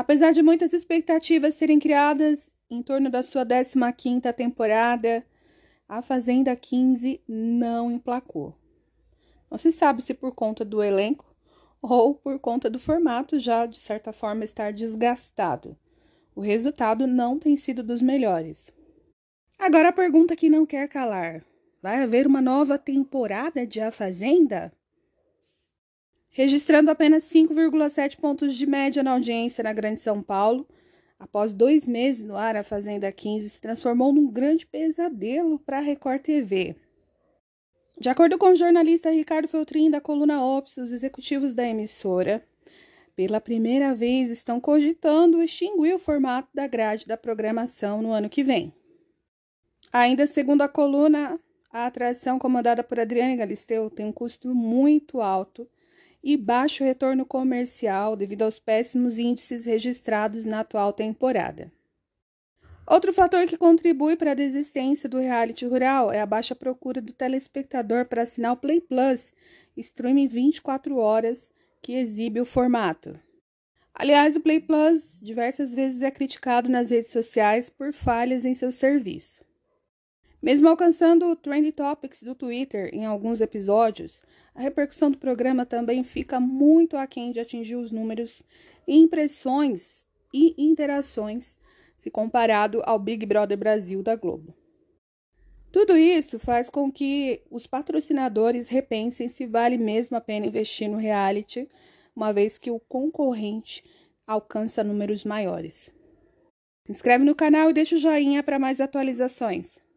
Apesar de muitas expectativas serem criadas em torno da sua 15ª temporada, a Fazenda 15 não emplacou. Não se sabe se por conta do elenco ou por conta do formato já de certa forma estar desgastado. O resultado não tem sido dos melhores. Agora a pergunta que não quer calar: vai haver uma nova temporada de A Fazenda? registrando apenas 5,7 pontos de média na audiência na Grande São Paulo. Após dois meses no ar, a Fazenda 15 se transformou num grande pesadelo para a Record TV. De acordo com o jornalista Ricardo Feltrin, da coluna Ops, os executivos da emissora, pela primeira vez, estão cogitando extinguir o formato da grade da programação no ano que vem. Ainda segundo a coluna, a atração comandada por Adriane Galisteu tem um custo muito alto e baixo retorno comercial devido aos péssimos índices registrados na atual temporada. Outro fator que contribui para a desistência do reality rural é a baixa procura do telespectador para assinar o Play Plus, streaming 24 horas que exibe o formato. Aliás, o Play Plus diversas vezes é criticado nas redes sociais por falhas em seu serviço. Mesmo alcançando o Trend Topics do Twitter em alguns episódios, a repercussão do programa também fica muito aquém de atingir os números e impressões e interações se comparado ao Big Brother Brasil da Globo. Tudo isso faz com que os patrocinadores repensem se vale mesmo a pena investir no reality, uma vez que o concorrente alcança números maiores. Se inscreve no canal e deixa o joinha para mais atualizações.